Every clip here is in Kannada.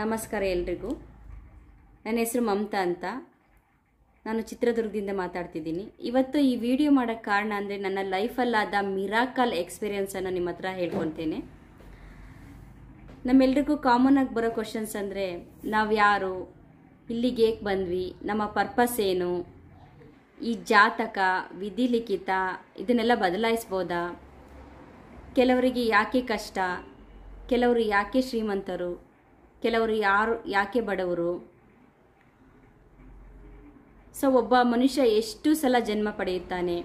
ನಮಸ್ಕಾರ ಎಲ್ರಿಗೂ ನನ್ನ ಹೆಸರು ಮಮತಾ ಅಂತ ನಾನು ಚಿತ್ರದುರ್ಗದಿಂದ ಮಾತಾಡ್ತಿದ್ದೀನಿ ಇವತ್ತು ಈ ವಿಡಿಯೋ ಮಾಡೋಕ್ಕೆ ಕಾರಣ ಅಂದರೆ ನನ್ನ ಲೈಫಲ್ಲಾದ ಮಿರಾಕಲ್ ಎಕ್ಸ್ಪೀರಿಯೆನ್ಸನ್ನು ನಿಮ್ಮ ಹತ್ರ ಹೇಳ್ಕೊತೇನೆ ನಮ್ಮೆಲ್ರಿಗೂ ಕಾಮನ್ ಆಗಿ ಬರೋ ಕ್ವಶನ್ಸ್ ಅಂದರೆ ನಾವು ಯಾರು ಇಲ್ಲಿಗೆ ಏಕೆ ಬಂದ್ವಿ ನಮ್ಮ ಪರ್ಪಸ್ ಏನು ಈ ಜಾತಕ ವಿಧಿ ಲಿಖಿತ ಇದನ್ನೆಲ್ಲ ಬದಲಾಯಿಸ್ಬೋದಾ ಕೆಲವರಿಗೆ ಯಾಕೆ ಕಷ್ಟ ಕೆಲವರು ಯಾಕೆ ಶ್ರೀಮಂತರು ಕೆಲವರು ಯಾರು ಯಾಕೆ ಬಡವರು ಸೊ ಒಬ್ಬ ಮನುಷ್ಯ ಎಷ್ಟು ಸಲ ಜನ್ಮ ಪಡೆಯುತ್ತಾನೆ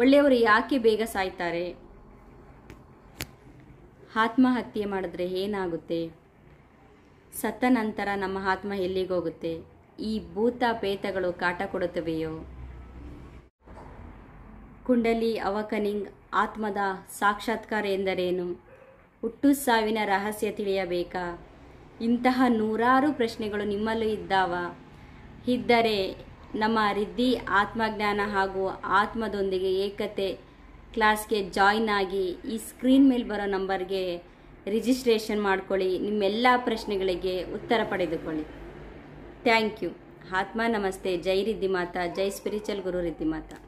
ಒಳ್ಳೆಯವರು ಯಾಕೆ ಬೇಗ ಸಾಯ್ತಾರೆ ಆತ್ಮಹತ್ಯೆ ಮಾಡಿದ್ರೆ ಏನಾಗುತ್ತೆ ಸತ್ತ ನಂತರ ನಮ್ಮ ಆತ್ಮ ಎಲ್ಲಿಗೋಗುತ್ತೆ ಈ ಭೂತ ಪೇತಗಳು ಕಾಟ ಕೊಡುತ್ತವೆಯೋ ಕುಂಡಲಿ ಅವಕನಿಂಗ್ ಆತ್ಮದ ಸಾಕ್ಷಾತ್ಕಾರ ಎಂದರೇನು ಹುಟ್ಟು ಸಾವಿನ ರಹಸ್ಯ ತಿಳಿಯಬೇಕಾ ಇಂತಹ ನೂರಾರು ಪ್ರಶ್ನೆಗಳು ನಿಮ್ಮಲ್ಲೂ ಇದ್ದಾವ ಇದ್ದರೆ ನಮ್ಮ ರಿದ್ದಿ ಆತ್ಮಜ್ಞಾನ ಹಾಗೂ ಆತ್ಮದೊಂದಿಗೆ ಏಕತೆ ಕ್ಲಾಸ್ಗೆ ಜಾಯ್ನ್ ಆಗಿ ಈ ಸ್ಕ್ರೀನ್ ಮೇಲೆ ಬರೋ ನಂಬರ್ಗೆ ರಿಜಿಸ್ಟ್ರೇಷನ್ ಮಾಡ್ಕೊಳ್ಳಿ ನಿಮ್ಮೆಲ್ಲ ಪ್ರಶ್ನೆಗಳಿಗೆ ಉತ್ತರ ಪಡೆದುಕೊಳ್ಳಿ ಥ್ಯಾಂಕ್ ಯು ಆತ್ಮ ನಮಸ್ತೆ ಜೈ ರಿದ್ದಿ ಮಾತಾ ಜೈ ಸ್ಪಿರಿಚುವಲ್ ಗುರು ರಿದ್ದಿ ಮಾತಾ